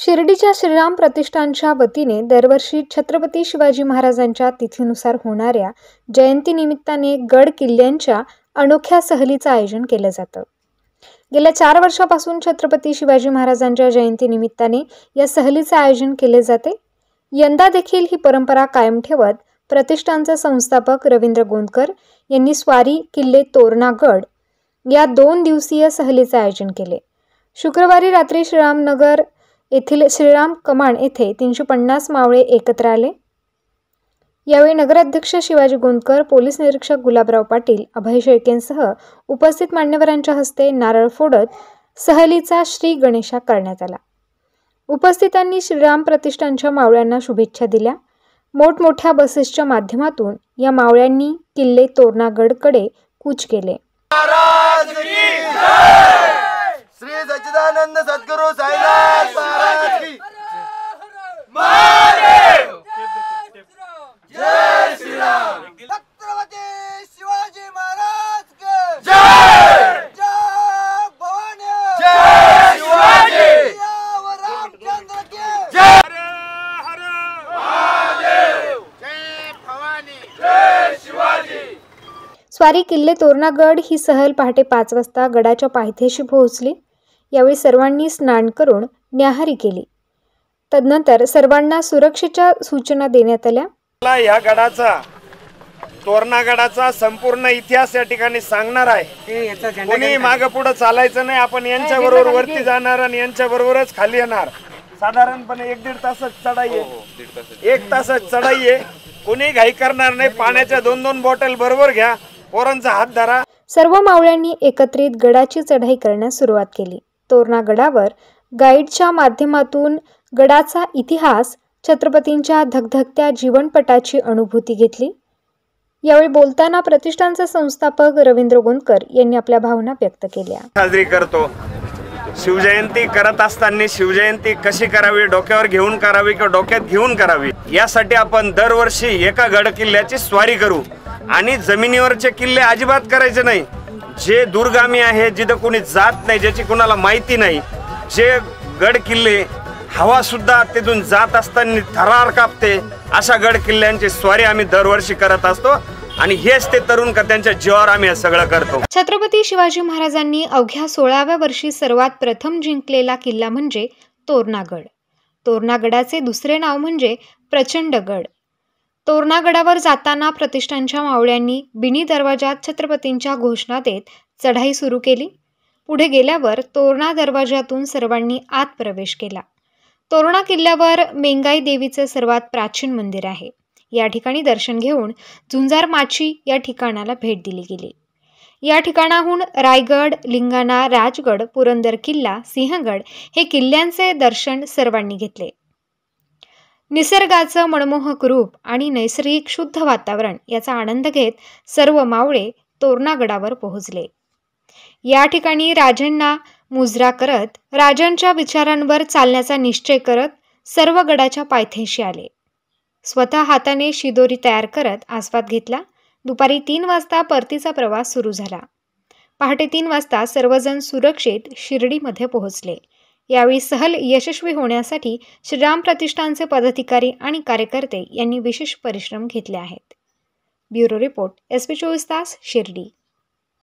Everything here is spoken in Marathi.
शिर्डीच्या श्रीराम प्रतिष्ठानच्या वतीने दरवर्षी छत्रपती शिवाजी महाराजांच्या तिथीनुसार होणाऱ्या जयंतीनिमित्ताने गड किल्ल्यांच्या अनोख्या सहलीचं आयोजन केलं जातं गेल्या चार वर्षापासून छत्रपती शिवाजी महाराजांच्या जयंतीनिमित्ताने या सहलीचं आयोजन केले जाते यंदा देखील ही परंपरा कायम ठेवत प्रतिष्ठानचे संस्थापक रवींद्र गोंदकर यांनी स्वारी किल्ले तोरणा गड या दोन दिवसीय सहलीचं आयोजन केले शुक्रवारी रात्री श्रीरामनगर येथील श्रीराम कमाण येथे तीनशे पन्नास मावळे एकत्र आले यावेळी नगराध्यक्ष शिवाजी गोंदकर पोलीस निरीक्षक गुलाबराव पाटील अभय शेळकेंसह उपस्थित मान्यवरांच्या हस्ते नारळ फोडत सहलीचा श्री गणेशा करण्यात आला उपस्थितांनी श्रीराम प्रतिष्ठानच्या मावळ्यांना शुभेच्छा दिल्या मोठमोठ्या बसेसच्या माध्यमातून या मावळ्यांनी किल्ले तोरणागडकडे कूच केले श्री सच्चिदानंद सद्गुरू स्वारी किल्ले तोरणागड ही सहल पहाटे पाच वाजता गडाच्या पायथ्याशी पोहोचली यावेळी सर्वांनी स्नान करून न्याहारी केली तदनंतर सर्वांना सुरक्षेच्या सूचना देण्यात आल्या मला या गडाचा तोरणागडाचा संपूर्ण इतिहास या ठिकाणी सांगणार आहे कोणी माग पुढे चालायचं नाही आपण यांच्या बरोबर वरती जाणार आणि यांच्या बरोबरच खाली येणार साधारणपणे एक दीड तासात चढाई आहे हो, हो, एक तासात चढाई आहे कोणी घाई करणार नाही पाण्याच्या दोन दोन बॉटल बरोबर घ्या पोरांचा हात धरा सर्व मावळ्यांनी एकत्रित गडाची चढाई करण्यास सुरुवात केली तोरणा गडावर गाईडच्या माध्यमातून गडाचा इतिहास छत्रपतींच्या धगधगत्या जीवनपटाची अनुभूती घेतली यावेळी बोलताना प्रतिष्ठानचे संस्थापक रवींद्र गोंदकर यांनी आपल्या भावना व्यक्त केल्या साजरी करतो शिवजयंती करत असताना शिवजयंती कशी करावी डोक्यावर घेऊन करावी किंवा डोक्यात घेऊन करावी यासाठी आपण दरवर्षी एका गड किल्ल्याची स्वारी करू आणि जमिनीवरचे किल्ले अजिबात करायचे नाही जे दुर्गामी आहे जिथं कोणी जात नाही ज्याची कोणाला माहिती नाही जे गड किल्ले हवा सुद्धा तिथून जात असताना थरार कापते अशा गड किल्ल्यांची स्वारी आम्ही दरवर्षी करत असतो आणि हेच ते तरुण कथ्यांच्या जीवावर आम्ही सगळं करतो छत्रपती शिवाजी महाराजांनी अवघ्या सोळाव्या वर्षी सर्वात प्रथम जिंकलेला किल्ला म्हणजे तोरणागड तोरणागडाचे दुसरे नाव म्हणजे प्रचंडगड तोरणागडावर जाताना प्रतिष्ठानच्या मावळ्यांनी बिनी दरवाजात छत्रपतींच्या घोषणा देत चढाई सुरू केली पुढे गेल्यावर तोरणा दरवाजातून सर्वांनी आत प्रवेश केला तोरणा किल्ल्यावर मेंगाई देवीचं सर्वात प्राचीन मंदिर आहे या ठिकाणी दर्शन घेऊन झुंजार माची या ठिकाणाला भेट दिली गेली या ठिकाणाहून रायगड लिंगाणा राजगड पुरंदर किल्ला सिंहगड हे किल्ल्यांचे दर्शन सर्वांनी घेतले निसर्गाचं मनमोहक रूप आणि नैसर्गिक शुद्ध वातावरण याचा आनंद घेत सर्व मावळे तोरणागडावर पोहोचले या ठिकाणी राजांना मुजरा करत राजांच्या विचारांवर चालण्याचा निश्चय करत सर्व गडाच्या पायथ्याशी आले स्वतः हाताने शिदोरी तयार करत आस्वाद घेतला दुपारी तीन वाजता परतीचा प्रवास सुरू झाला पहाटे तीन वाजता सर्वजण सुरक्षित शिर्डीमध्ये पोहोचले यावेळी सहल यशस्वी होण्यासाठी श्रीराम प्रतिष्ठानचे पदाधिकारी आणि कार्यकर्ते यांनी विशेष परिश्रम घेतले आहेत ब्युरो रिपोर्ट एस पी चोवीस तास शिर्डी